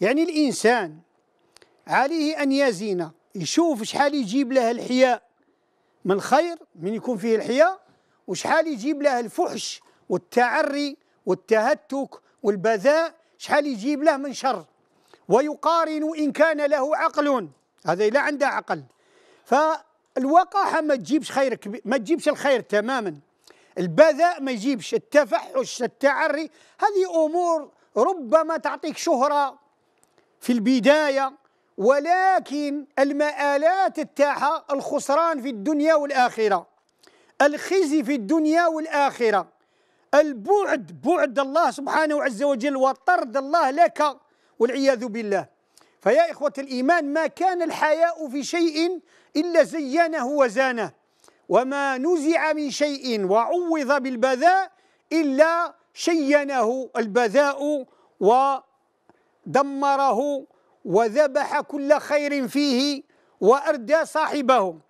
يعني الإنسان عليه أن يزين يشوف شحال يجيب له الحياء من خير من يكون فيه الحياء وشحال يجيب له الفحش والتعري والتهتك والبذاء شحال يجيب له من شر ويقارن إن كان له عقل هذا لا عنده عقل فالوقاحة ما تجيبش خير ما تجيبش الخير تماما البذاء ما يجيبش التفحش التعري هذه أمور ربما تعطيك شهرة في البداية ولكن المآلات تاعها الخسران في الدنيا والآخرة الخزي في الدنيا والآخرة البعد بعد الله سبحانه عز وجل وطرد الله لك والعياذ بالله فيا إخوة الإيمان ما كان الحياء في شيء إلا زينه وزانه وما نزع من شيء وعوض بالبذاء إلا شينه البذاء و دمره وذبح كل خير فيه وأردى صاحبه